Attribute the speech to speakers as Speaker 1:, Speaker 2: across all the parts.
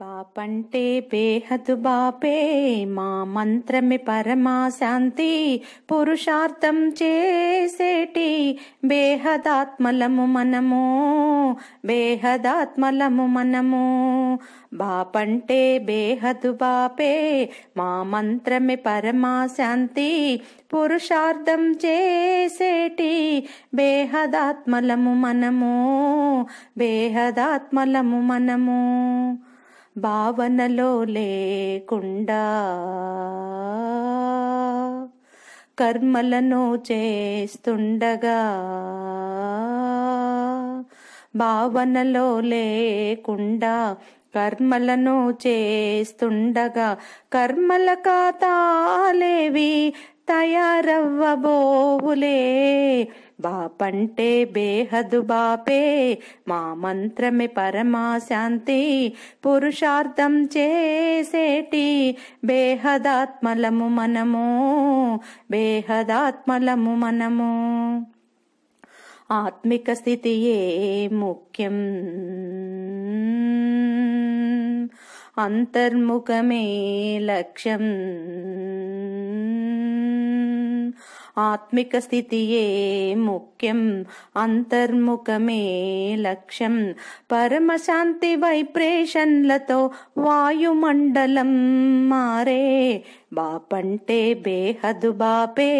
Speaker 1: బాపంటే బేహదు బాపే మా మంత్రమి శాంతి పురుషార్థం చేసేటి బేహదాత్మలము మనము బేహదాత్మలము మనము బాపంటే బేహదు బాపే మా మంత్రమి శాంతి పురుషార్థం చేసేటి బేహదాత్మలము మనము బేహదాత్మలము మనము భావనలో లేకుండా కర్మలను చేస్తుండగా భావనలో లేకుండా కర్మలను చేస్తుండగా కర్మల ఖాతాలేవి తయారవ్వబోవులే బాపంటే బేహదు బాపే మా మంత్రమే పరమాశాంతి పురుషార్థం చేసేటి బేహదాత్మలము మనము బేహదాత్మలము మనము ఆత్మిక స్థితియే ముఖ్యం అంతర్ముఖమే లక్ష్యం ఆత్మిక స్థితియే ముఖ్యం అంతర్ముఖమే లక్ష్యం పరమశాంతి వైబ్రేషన్లతో వాయుమండలం మారే బాపంటే బేహదు బాపే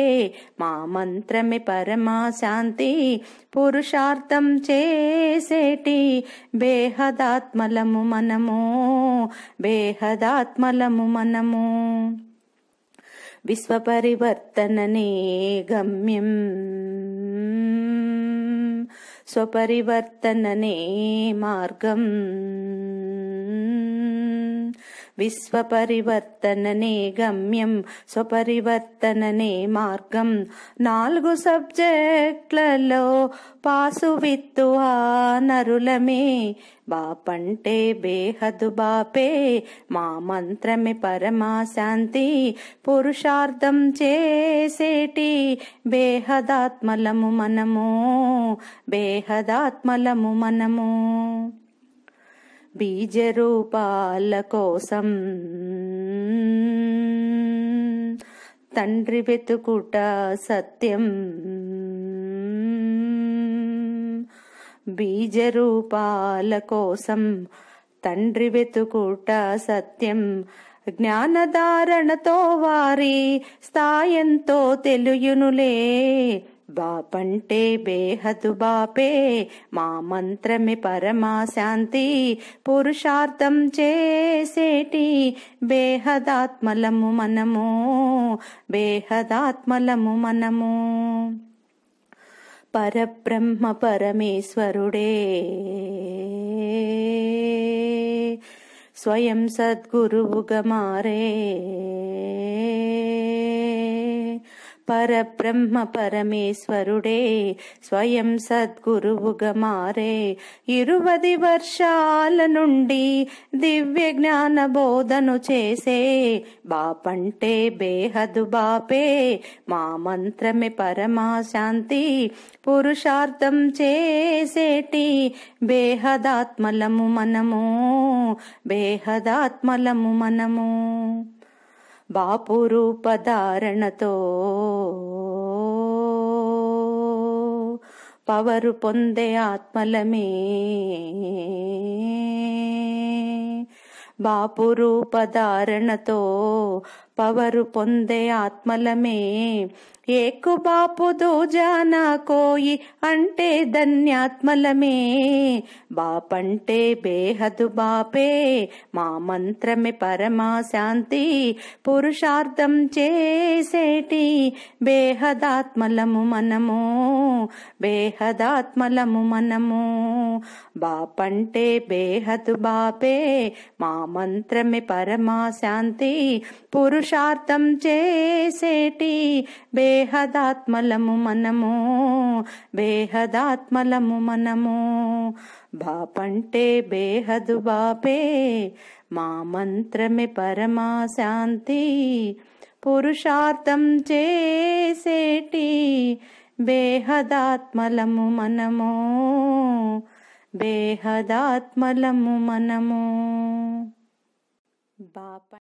Speaker 1: మా మంత్రమే పరమాశాంతి పురుషార్థం చేసేటి బేహదాత్మలము మనము బేహదాత్మలము మనము विश्वपरिवर्तनने गम्यम् स्वपरिवर्तनने मार्गम् విశ్వపరివర్తననే గమ్యం స్వపరివర్తననే మార్గం నాలుగు సబ్జెక్ట్లలో పాసు విత్తు ఆ నరులమే బాపంటే బేహదు బాపే మా మంత్రమే పరమాశాంతి పురుషార్థం చేసేటి బేహదాత్మలము మనము బేహదాత్మలము మనము బీజరూపాల కోసం తండ్రి వెతుకుట సత్యం బీజరూపాల కోసం తండ్రి వెతుకుట సత్యం జ్ఞానధారణతో వారి స్థాయంతో తెలియునులే बापण्टे बेहतु बापे बापे मन्त्रमे परमा शान्ति पुरुषार्थं चेसेटि बेहदात्मलमु मनमो बेहदात्मलमु मनमो परब्रह्म परमेश्वरुडे स्वयं सद्गुरुगमारे పరబ్రహ్మ పరమేశ్వరుడే స్వయం సద్గురువుగా మారే ఇరువది వర్షాల నుండి దివ్య జ్ఞాన బోధను చేసే బాపంటే బేహదు బాపే మా మంత్రమే పరమాశాంతి పురుషార్థం చేసేటి బేహదాత్మలము మనము బేహదాత్మలము మనము బాపు రూపధారణతో పవరు పొందే ఆత్మలమే బాపు రూపధారణతో పవరు పొందే ఆత్మలమే ఏకు బాపు దోజానా కోయి అంటే ధన్యాత్మలమే బాపంటే బేహదు బాపే మా మంత్రమే పరమాశాంతి పురుషార్థం చేసేటి బేహదాత్మలము మనము బేహదాత్మలము మనము బాపంటే బేహదు బాపే మా మంత్రమే పరమాశాంతి పురుష పురుషార్థం చేసేటి బేహదాత్మలము మనము బేహదాత్మలము మనము బాపంటే బేహదు బాపే మా మంత్రమే పరమా శాంతి పురుషార్థం చేసేటి బేహదాత్మలము మనము బేహదాత్మలము మనము బాప